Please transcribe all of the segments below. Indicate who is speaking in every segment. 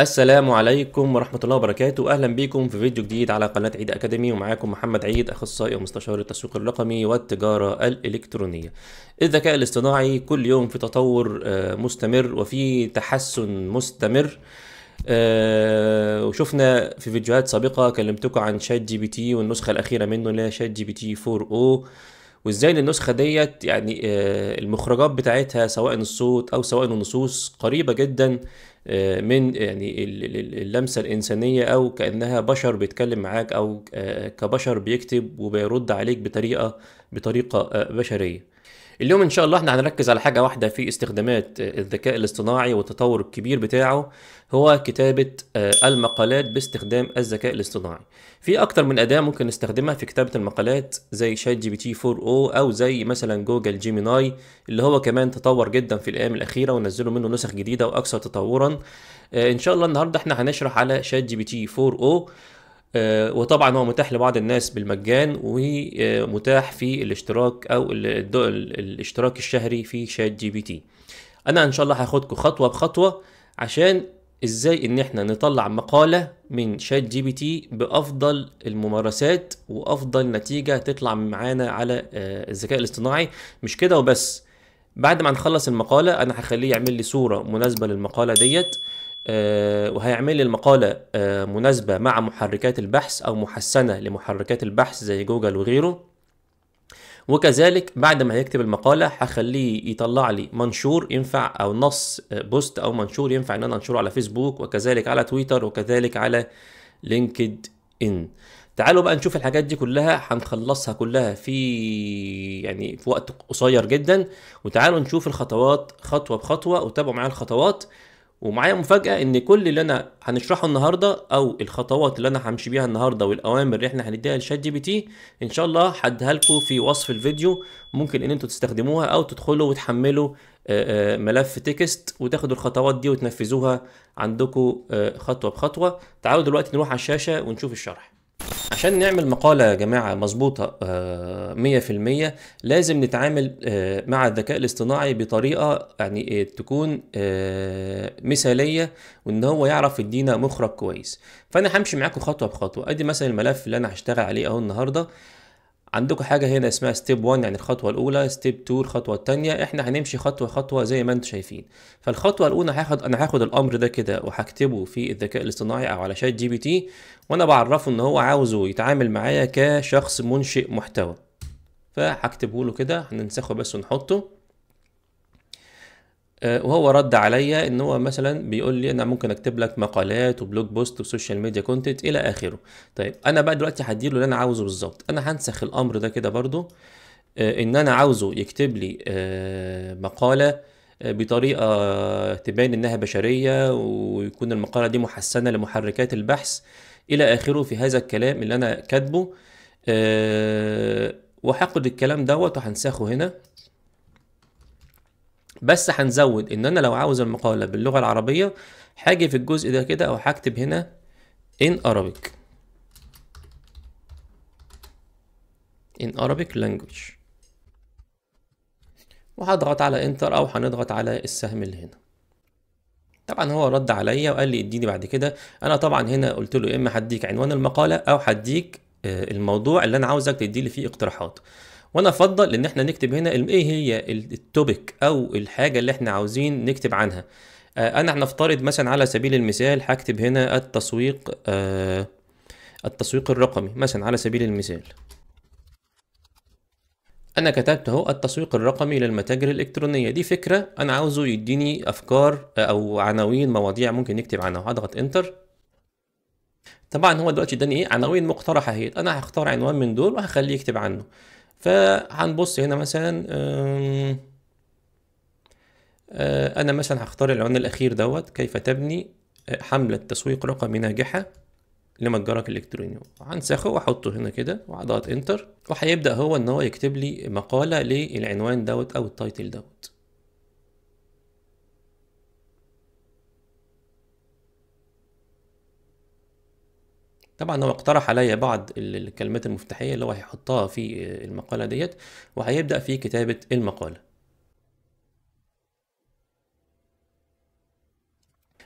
Speaker 1: السلام عليكم ورحمة الله وبركاته أهلا بكم في فيديو جديد على قناة عيد أكاديمي ومعاكم محمد عيد أخصائي ومستشار التسويق الرقمي والتجارة الإلكترونية الذكاء الاصطناعي كل يوم في تطور آه، مستمر وفي تحسن مستمر آه، وشفنا في فيديوهات سابقة كلمتكم عن شات جي بي تي والنسخة الأخيرة منه اللي هي شات جي بي تي 4 او وازاي ان النسخه ديت يعني آه، المخرجات بتاعتها سواء الصوت او سواء النصوص قريبه جدا آه، من يعني اللمسه الانسانيه او كانها بشر بيتكلم معاك او آه، كبشر بيكتب وبيرد عليك بطريقه بطريقه آه، بشريه اليوم ان شاء الله احنا هنركز على حاجه واحده في استخدامات آه، الذكاء الاصطناعي والتطور الكبير بتاعه هو كتابه آه، المقالات باستخدام الذكاء الاصطناعي في اكتر من اداه ممكن نستخدمها في كتابه المقالات زي شات جي بي تي 4 او او زي مثلا جوجل جيميناي اللي هو كمان تطور جدا في الايام الاخيره ونزلوا منه نسخ جديده واكثر تطورا آه، ان شاء الله النهارده احنا هنشرح على شات جي بي تي 4 او آه، وطبعا هو متاح لبعض الناس بالمجان ومتاح في الاشتراك او الاشتراك الشهري في شات جي بي تي انا ان شاء الله هاخدكم خطوه بخطوه عشان ازاي ان احنا نطلع مقاله من شات جي بي تي بافضل الممارسات وافضل نتيجه تطلع معانا على آه، الذكاء الاصطناعي مش كده وبس بعد ما نخلص المقاله انا هخليه يعمل لي صوره مناسبه للمقاله ديت آه، وهيعمل لي المقالة آه، مناسبة مع محركات البحث أو محسنة لمحركات البحث زي جوجل وغيره وكذلك بعد ما هيكتب المقالة هخليه يطلع لي منشور ينفع أو نص آه، بوست أو منشور ينفع إن أنا أنشره على فيسبوك وكذلك على تويتر وكذلك على لينكد إن تعالوا بقى نشوف الحاجات دي كلها هنخلصها كلها في يعني في وقت قصير جدا وتعالوا نشوف الخطوات خطوة بخطوة وتابعوا معايا الخطوات ومعايا مفاجأة ان كل اللي انا هنشرحه النهاردة او الخطوات اللي انا همشي بيها النهاردة والاوامر اللي احنا هنديها لشات جي بي تي ان شاء الله هديها لكم في وصف الفيديو ممكن ان انتوا تستخدموها او تدخلوا وتحملوا آه، آه، ملف تكست وتاخدوا الخطوات دي وتنفذوها عندكم آه، خطوة بخطوة تعالوا دلوقتي نروح على الشاشة ونشوف الشرح عشان نعمل مقالة يا جماعة مظبوطة 100% آه، لازم نتعامل آه، مع الذكاء الاصطناعي بطريقة يعني إيه، تكون آه، مثالية وإن هو يعرف يدينا مخرج كويس فأنا همشي معاكم خطوة بخطوة أدي مثلا الملف اللي أنا هشتغل عليه أهو النهاردة عندكم حاجه هنا اسمها ستيب 1 يعني الخطوه الاولى ستيب 2 الخطوه الثانيه احنا هنمشي خطوه خطوه زي ما انتم شايفين فالخطوه الاولى هاخد انا هاخد الامر ده كده وهكتبه في الذكاء الاصطناعي او على شات جي بي تي وانا بعرفه ان هو عاوزه يتعامل معايا كشخص منشئ محتوى فهكتبه له كده هننسخه بس ونحطه آه، وهو رد عليا ان هو مثلا بيقول لي انا ممكن اكتب لك مقالات وبلوج بوست وسوشيال ميديا كونتنت الى اخره طيب انا بقى دلوقتي هديله اللي انا عاوزه بالظبط انا هنسخ الامر ده كده برضو آه، ان انا عاوزه يكتب لي آه، مقاله بطريقه تبان انها بشريه ويكون المقاله دي محسنه لمحركات البحث الى اخره في هذا الكلام اللي انا كاتبه وهاخد الكلام دوت وهنسخه هنا بس هنزود ان انا لو عاوز المقالة باللغة العربية هاجي في الجزء ده كده او هكتب هنا in Arabic in Arabic language وهضغط على انتر او هنضغط على السهم اللي هنا طبعا هو رد عليا وقال لي اديني بعد كده انا طبعا هنا قلت له يا اما هديك عنوان المقاله او هديك آه، الموضوع اللي انا عاوزك تدي لي فيه اقتراحات وانا افضل ان احنا نكتب هنا ايه هي التوبيك او الحاجه اللي احنا عاوزين نكتب عنها آه، انا هنفترض مثلا على سبيل المثال هكتب هنا التسويق آه، التسويق الرقمي مثلا على سبيل المثال انا كتبت اهو التسويق الرقمي للمتاجر الالكترونيه دي فكره انا عاوزه يديني افكار آه، او عناوين مواضيع ممكن نكتب عنها هضغط انتر طبعا هو دلوقتي اداني ايه عناوين مقترحه اهي انا هختار عنوان من دول وهخليه يكتب عنه فهنبص هنا مثلا آه، انا مثلا هختار العنوان الاخير دوت كيف تبني آه، حملة تسويق رقمي ناجحة لمتجرك الالكتروني هنسخه واحطه هنا كده واضغط انتر وهيبدا هو ان هو يكتب لي مقالة للعنوان دوت او التايتل دوت طبعا هو اقترح عليا بعض الكلمات المفتاحية اللي هو هيحطها في آه، المقالة ديت وهيبدأ في كتابة المقالة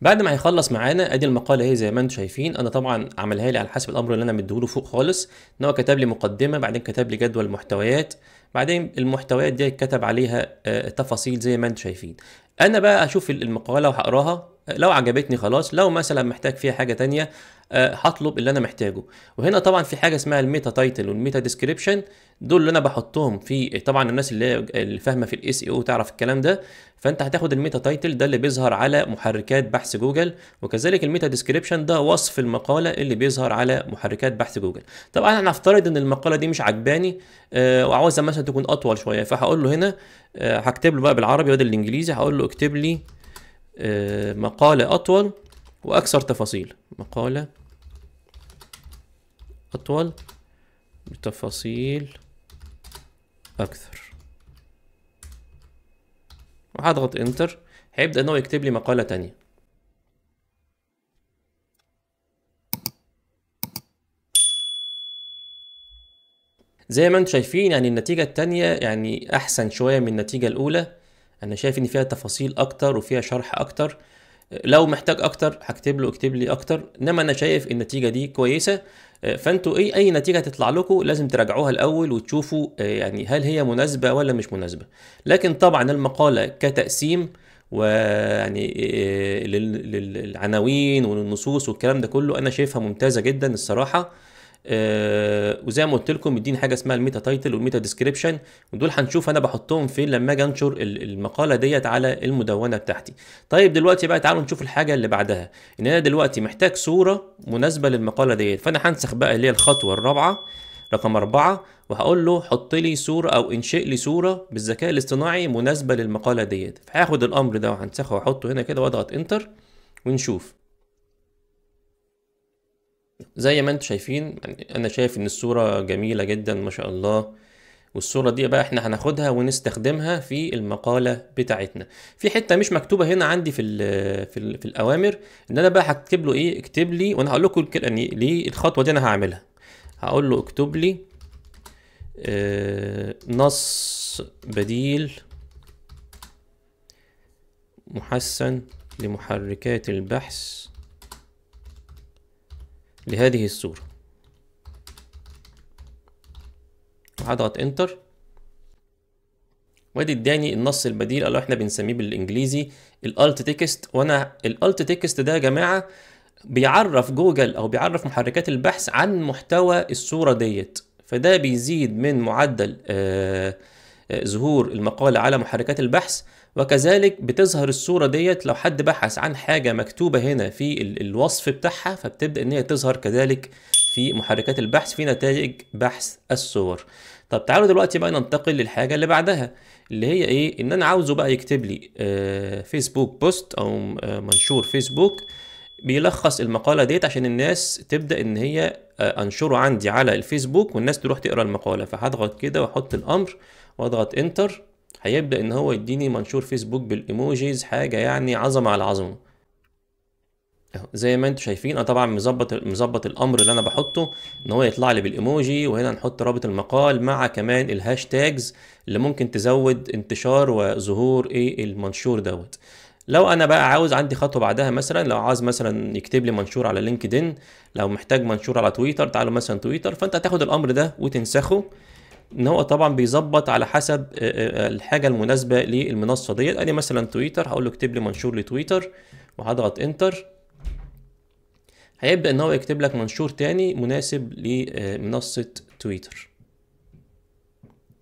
Speaker 1: بعد ما هيخلص معانا ادي المقاله اهي زي ما انتم شايفين انا طبعا عملها لي على حسب الامر اللي انا مديهوله فوق خالص ان هو كتب لي مقدمه بعدين كتب لي جدول محتويات بعدين المحتويات دي كتب عليها آه، تفاصيل زي ما انتم شايفين انا بقى اشوف المقاله وهقراها لو عجبتني خلاص لو مثلا محتاج فيها حاجه تانية آه، هطلب اللي انا محتاجه وهنا طبعا في حاجه اسمها الميتا تايتل والميتا ديسكريبشن دول اللي انا بحطهم في طبعا الناس اللي اللي فاهمه في الاس اي او تعرف الكلام ده فانت هتاخد الميتا تايتل ده اللي بيظهر على محركات بحث جوجل وكذلك الميتا ديسكريبشن ده وصف المقاله اللي بيظهر على محركات بحث جوجل طبعا هنفترض ان المقاله دي مش عجباني آه وعاوزها مثلا تكون اطول شويه فهقول له هنا آه، هكتب له بقى بالعربي بدل الانجليزي هقول له اكتب لي آه، مقاله اطول واكثر تفاصيل مقاله أطول بتفاصيل أكثر وهضغط انتر هيبدأ ان هو يكتب لي مقالة تانية زي ما انتم شايفين يعني النتيجة التانية يعني احسن شوية من النتيجة الاولى انا شايف ان فيها تفاصيل اكتر وفيها شرح اكتر لو محتاج اكتر هكتب له اكتب لي اكتر انما انا شايف النتيجة دي كويسة آه، فانتوا اي اي نتيجه تطلع لكم لازم تراجعوها الاول وتشوفوا آه، يعني هل هي مناسبه ولا مش مناسبه لكن طبعا المقاله كتقسيم ويعني آه، للعناوين وللنصوص والكلام ده كله انا شايفها ممتازه جدا الصراحه آه وزي ما قلت لكم مديني حاجه اسمها الميتا تايتل والميتا ديسكريبشن ودول هنشوف انا بحطهم فين لما اجي انشر المقاله ديت على المدونه بتاعتي طيب دلوقتي بقى تعالوا نشوف الحاجه اللي بعدها ان انا دلوقتي محتاج صوره مناسبه للمقاله ديت فانا هنسخ بقى اللي هي الخطوه الرابعه رقم أربعة وهقول له حط لي صورة أو انشئ لي صورة بالذكاء الاصطناعي مناسبة للمقالة ديت فهاخد الأمر ده وهنسخه وأحطه هنا كده وأضغط إنتر ونشوف زي ما انتم شايفين يعني انا شايف ان الصورة جميلة جدا ما شاء الله والصورة دي بقى احنا هناخدها ونستخدمها في المقالة بتاعتنا في حتة مش مكتوبة هنا عندي في في, في الاوامر ان انا بقى هكتب له ايه اكتب لي وانا هقول لكم يعني ليه الخطوة دي انا هعملها هقول له اكتب لي آه، نص بديل محسن لمحركات البحث لهذه الصورة هضغط انتر وادي اداني النص البديل اللي احنا بنسميه بالانجليزي الالت تكست وانا الالت تكست ده يا جماعه بيعرف جوجل او بيعرف محركات البحث عن محتوى الصوره ديت فده بيزيد من معدل آآ آه، آآ آه، ظهور المقاله على محركات البحث وكذلك بتظهر الصورة ديت لو حد بحث عن حاجة مكتوبة هنا في الوصف بتاعها فبتبدأ ان هي تظهر كذلك في محركات البحث في نتائج بحث الصور طب تعالوا دلوقتي بقى ننتقل للحاجه اللي بعدها اللي هي ايه ان انا عاوزه بقى يكتب لي فيسبوك آه، بوست او آه، منشور فيسبوك بيلخص المقاله ديت عشان الناس تبدا ان هي آه، انشره عندي على الفيسبوك والناس تروح تقرا المقاله فهضغط كده واحط الامر واضغط انتر هيبدأ إن هو يديني منشور فيسبوك بالإيموجيز حاجة يعني عظمة على عظمة زي ما انتم شايفين انا طبعا مظبط مظبط الامر اللي انا بحطه ان هو يطلع لي بالايموجي وهنا نحط رابط المقال مع كمان الهاشتاجز اللي ممكن تزود انتشار وظهور ايه المنشور دوت لو انا بقى عاوز عندي خطوه بعدها مثلا لو عاوز مثلا يكتب لي منشور على لينكدين لو محتاج منشور على تويتر تعالوا مثلا تويتر فانت هتاخد الامر ده وتنسخه ان هو طبعا بيظبط على حسب آه، آه، آه، الحاجه المناسبه للمنصه ديت ادي مثلا تويتر هقول له اكتب لي منشور لتويتر وهضغط انتر هيبدا ان هو يكتب لك منشور تاني مناسب لمنصه تويتر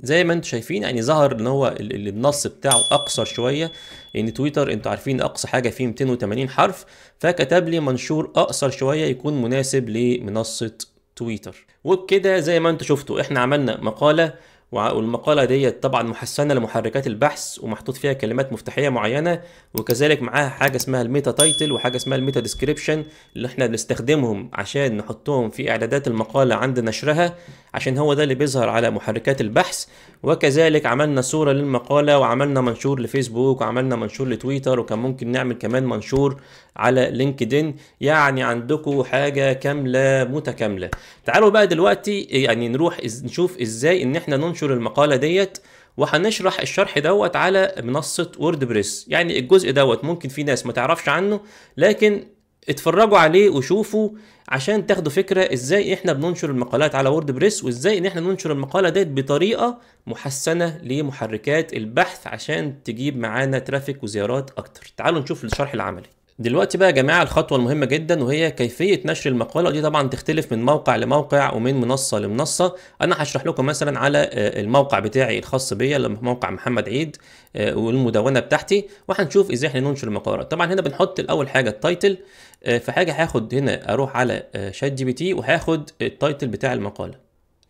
Speaker 1: زي ما انتم شايفين يعني ظهر ان هو النص بتاعه اقصر شويه لان يعني تويتر انتوا عارفين اقصى حاجه فيه 280 حرف فكتب لي منشور اقصر شويه يكون مناسب لمنصه تويتر وبكده زي ما انتم شفتوا احنا عملنا مقاله والمقاله ديت طبعا محسنه لمحركات البحث ومحطوط فيها كلمات مفتاحيه معينه وكذلك معاها حاجه اسمها الميتا تايتل وحاجه اسمها الميتا ديسكريبشن اللي احنا بنستخدمهم عشان نحطهم في اعدادات المقاله عند نشرها عشان هو ده اللي بيظهر على محركات البحث وكذلك عملنا صوره للمقاله وعملنا منشور لفيسبوك وعملنا منشور لتويتر وكان ممكن نعمل كمان منشور على لينكدين يعني عندكم حاجه كامله متكامله تعالوا بقى دلوقتي يعني نروح نشوف ازاي ان احنا ننشر المقاله ديت وهنشرح الشرح دوت على منصه ووردبريس يعني الجزء دوت ممكن في ناس ما تعرفش عنه لكن اتفرجوا عليه وشوفوا عشان تاخدوا فكره ازاي احنا بننشر المقالات على ووردبريس وازاي ان احنا ننشر المقاله ديت بطريقه محسنه لمحركات البحث عشان تجيب معانا ترافيك وزيارات اكتر تعالوا نشوف الشرح العملي دلوقتي بقى يا جماعه الخطوه المهمه جدا وهي كيفيه نشر المقاله دي طبعا تختلف من موقع لموقع ومن منصه لمنصه انا هشرح لكم مثلا على آه، الموقع بتاعي الخاص بيا اللي موقع محمد عيد آه، والمدونه بتاعتي وهنشوف ازاي احنا ننشر المقاله طبعا هنا بنحط الاول حاجه التايتل آه، فحاجه هاخد هنا اروح على شات جي بي تي وهاخد التايتل بتاع المقاله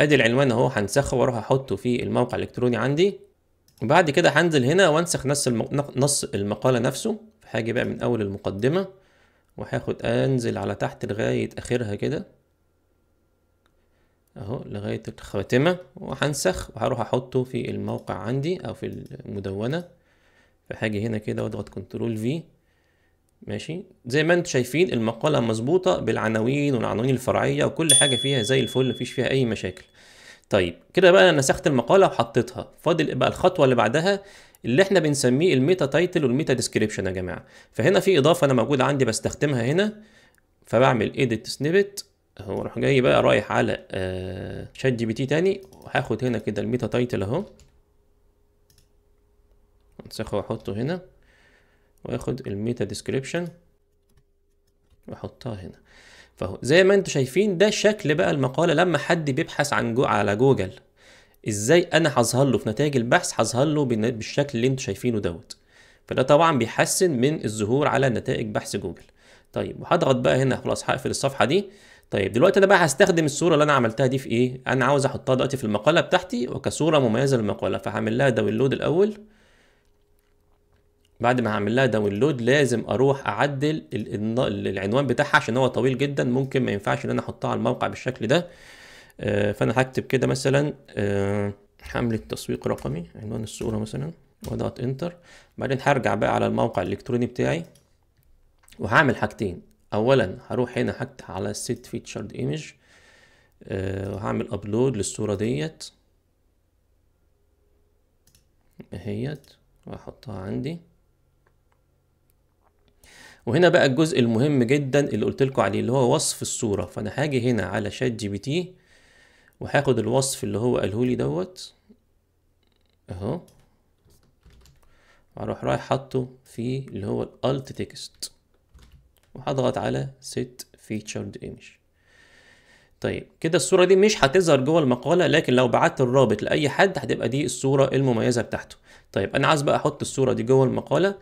Speaker 1: ادي العنوان اهو هنسخه واروح احطه في الموقع الالكتروني عندي وبعد كده هنزل هنا وانسخ نص نص المقاله نفسه هاجي بقى من اول المقدمة وهاخد انزل على تحت لغاية اخرها كده اهو لغاية الخاتمة وهنسخ وهروح احطه في الموقع عندي او في المدونة فهاجي هنا كده واضغط كنترول في ماشي زي ما انتم شايفين المقالة مظبوطة بالعناوين والعناوين الفرعية وكل حاجة فيها زي الفل مفيش فيها أي مشاكل طيب كده بقى انا نسخت المقالة وحطيتها فاضل بقى الخطوة اللي بعدها اللي احنا بنسميه الميتا تايتل والميتا ديسكريبشن يا جماعه فهنا في اضافه انا موجوده عندي بستخدمها هنا فبعمل ايديت سنيبت واروح جاي بقى رايح على شات جي بي تي تاني وهاخد هنا كده الميتا تايتل اهو انسخه واحطه هنا واخد الميتا ديسكريبشن واحطها هنا فهو زي ما انتم شايفين ده شكل بقى المقاله لما حد بيبحث عن جو على جوجل ازاي انا هظهر له في نتائج البحث هظهر له بالشكل اللي انتم شايفينه دوت فده طبعا بيحسن من الظهور على نتائج بحث جوجل طيب وهضغط بقى هنا خلاص هقفل الصفحه دي طيب دلوقتي انا بقى هستخدم الصوره اللي انا عملتها دي في ايه انا عاوز احطها دلوقتي في المقاله بتاعتي وكصوره مميزه للمقاله فهعمل لها داونلود الاول بعد ما هعمل لها داونلود لازم اروح اعدل العنوان بتاعها عشان هو طويل جدا ممكن ما ينفعش ان انا احطها على الموقع بالشكل ده آه، فانا هكتب كده مثلا آه، حملة تسويق رقمي عنوان الصورة مثلا وضغط انتر بعدين هرجع بقى على الموقع الالكتروني بتاعي وهعمل حاجتين اولا هروح هنا حتى على set featured image آه، وهعمل ابلود للصورة ديت اهيت واحطها عندي وهنا بقى الجزء المهم جدا اللي قلت لكم عليه اللي هو وصف الصوره فانا هاجي هنا على شات جي بي تي وهاخد الوصف اللي هو قاله لي دوت اهو واروح رايح حاطه في اللي هو الالت تكست وهضغط على set featured image طيب كده الصورة دي مش هتظهر جوه المقالة لكن لو بعت الرابط لأي حد هتبقى دي الصورة المميزة بتاعته طيب أنا عايز بقى أحط الصورة دي جوه المقالة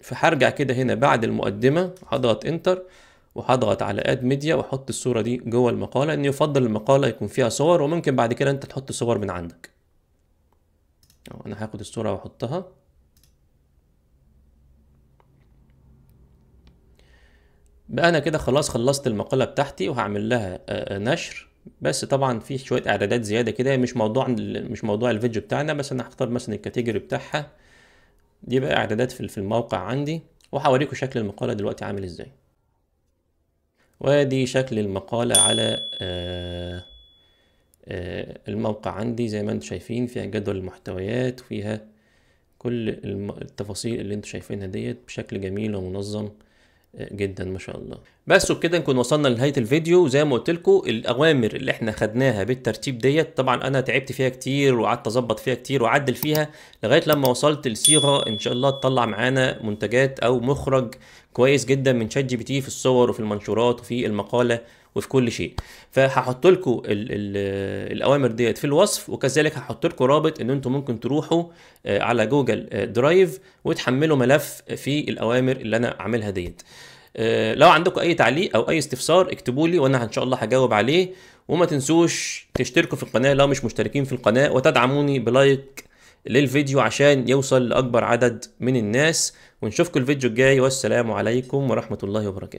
Speaker 1: فهرجع كده هنا بعد المقدمة هضغط انتر وهضغط على اد ميديا واحط الصوره دي جوه المقاله ان يفضل المقاله يكون فيها صور وممكن بعد كده انت تحط صور من عندك انا هاخد الصوره واحطها بقى انا كده خلاص خلصت المقاله بتاعتي وهعمل لها آه، آه، نشر بس طبعا في شويه اعدادات زياده كده مش موضوع مش موضوع الفيديو بتاعنا بس انا هختار مثلا الكاتيجوري بتاعها دي بقى اعدادات في الموقع عندي وهوريكم شكل المقاله دلوقتي عامل ازاي وادي شكل المقالة على آه، آه، الموقع عندي زي ما انتم شايفين فيها جدول المحتويات وفيها كل التفاصيل اللي انتم شايفينها ديت بشكل جميل ومنظم جدا ما شاء الله بس وبكده نكون وصلنا لنهايه الفيديو زي ما قلت لكم الاوامر اللي احنا خدناها بالترتيب ديت طبعا انا تعبت فيها كتير وقعدت اظبط فيها كتير واعدل فيها لغايه لما وصلت لصيغه ان شاء الله تطلع معانا منتجات او مخرج كويس جدا من شات جي بي تي في الصور وفي المنشورات وفي المقاله وفي كل شيء فهحط لكم الاوامر ديت في الوصف وكذلك هحط لكم رابط ان انتم ممكن تروحوا آه، على جوجل آه، درايف وتحملوا ملف في الاوامر اللي انا عاملها ديت آه، لو عندكم اي تعليق او اي استفسار اكتبوا لي وانا ان شاء الله هجاوب عليه وما تنسوش تشتركوا في القناه لو مش مشتركين في القناه وتدعموني بلايك للفيديو عشان يوصل لاكبر عدد من الناس ونشوفكم الفيديو الجاي والسلام عليكم ورحمه الله وبركاته